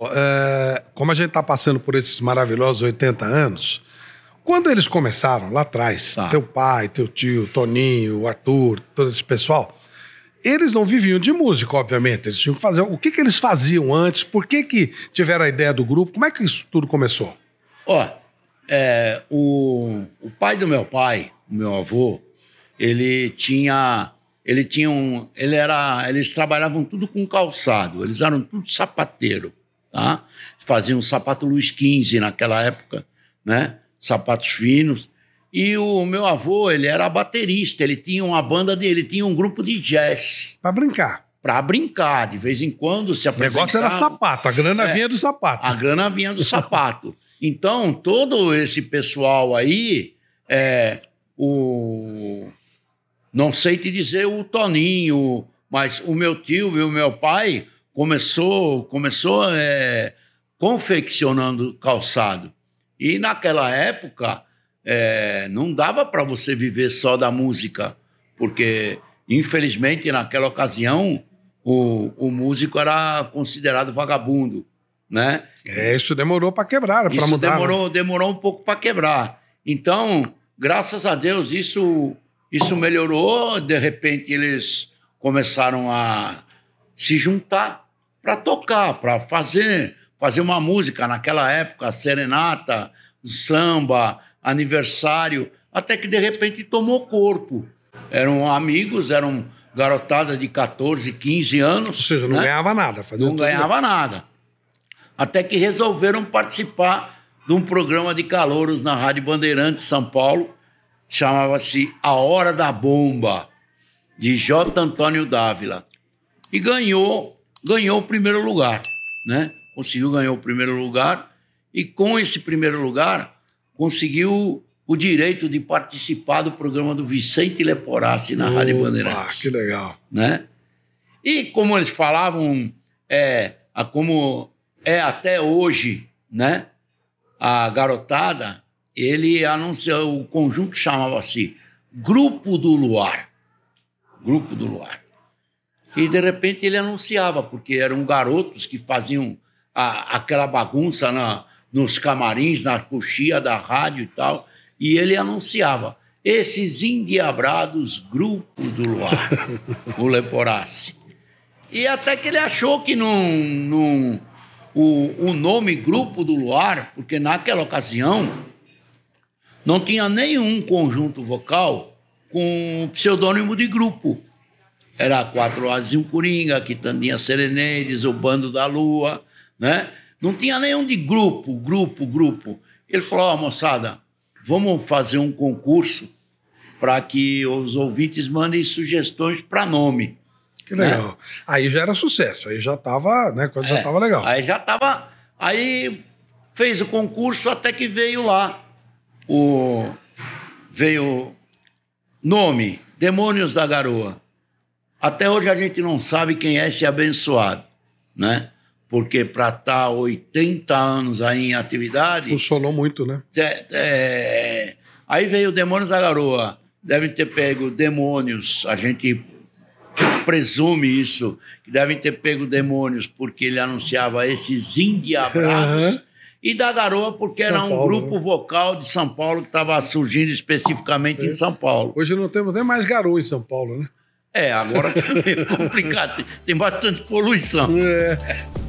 É, como a gente está passando por esses maravilhosos 80 anos, quando eles começaram lá atrás, tá. teu pai, teu tio, Toninho, Arthur, todo esse pessoal, eles não viviam de música, obviamente. Eles tinham que fazer. O que, que eles faziam antes? Por que, que tiveram a ideia do grupo? Como é que isso tudo começou? Ó, é, o, o pai do meu pai, o meu avô, ele tinha. Ele tinha um. Ele era. Eles trabalhavam tudo com calçado, eles eram tudo sapateiro tá? Faziam um sapato Luiz XV naquela época, né? Sapatos finos. E o meu avô, ele era baterista, ele tinha uma banda dele, ele tinha um grupo de jazz. Pra brincar. Pra brincar, de vez em quando se apresentava. O negócio era sapato, a grana é, vinha do sapato. A grana vinha do sapato. Então, todo esse pessoal aí, é, o... não sei te dizer o Toninho, mas o meu tio e o meu pai começou, começou é, confeccionando calçado. E naquela época é, não dava para você viver só da música, porque infelizmente naquela ocasião o, o músico era considerado vagabundo, né? É, isso demorou para quebrar, para mudar. Né? Demorou, né? demorou um pouco para quebrar. Então, graças a Deus isso isso melhorou. De repente eles começaram a se juntar para tocar, para fazer, fazer uma música naquela época, serenata, samba, aniversário, até que de repente tomou corpo. Eram amigos, eram garotada de 14, 15 anos. Ou seja, não né? ganhava nada. Fazia não ganhava bem. nada. Até que resolveram participar de um programa de calouros na Rádio Bandeirantes, São Paulo. Chamava-se A Hora da Bomba, de J. Antônio Dávila. E ganhou ganhou o primeiro lugar, né? Conseguiu ganhar o primeiro lugar e com esse primeiro lugar conseguiu o direito de participar do programa do Vicente Leporassi na Opa, Rádio Bandeirantes. Que legal. Né? E como eles falavam, é, a, como é até hoje, né? A garotada, ele anunciou, o conjunto chamava-se Grupo do Luar. Grupo do Luar. E de repente ele anunciava, porque eram garotos que faziam a, aquela bagunça na, nos camarins, na coxia da rádio e tal, e ele anunciava esses endiabrados grupos do luar, o Leporace. E até que ele achou que num, num, o, o nome Grupo do Luar, porque naquela ocasião não tinha nenhum conjunto vocal com pseudônimo de grupo. Era Quatro Asas e um Coringa, Quitandinha serenades o Bando da Lua, né? Não tinha nenhum de grupo, grupo, grupo. Ele falou, ó, oh, moçada, vamos fazer um concurso para que os ouvintes mandem sugestões para nome. Que legal. Né? Aí já era sucesso, aí já tava né? quando é, já estava legal. Aí já estava. Aí fez o concurso até que veio lá o veio nome Demônios da Garoa. Até hoje a gente não sabe quem é esse abençoado, né? Porque para tá estar 80 anos aí em atividade. Funcionou muito, né? É, é... Aí veio o Demônios da Garoa. Devem ter pego demônios, a gente presume isso, que devem ter pego demônios porque ele anunciava esses endiabrados. Uhum. E da Garoa, porque São era um Paulo, grupo né? vocal de São Paulo que estava surgindo especificamente é. em São Paulo. Hoje não temos nem mais Garoa em São Paulo, né? É, agora é complicado. Tem bastante poluição. É.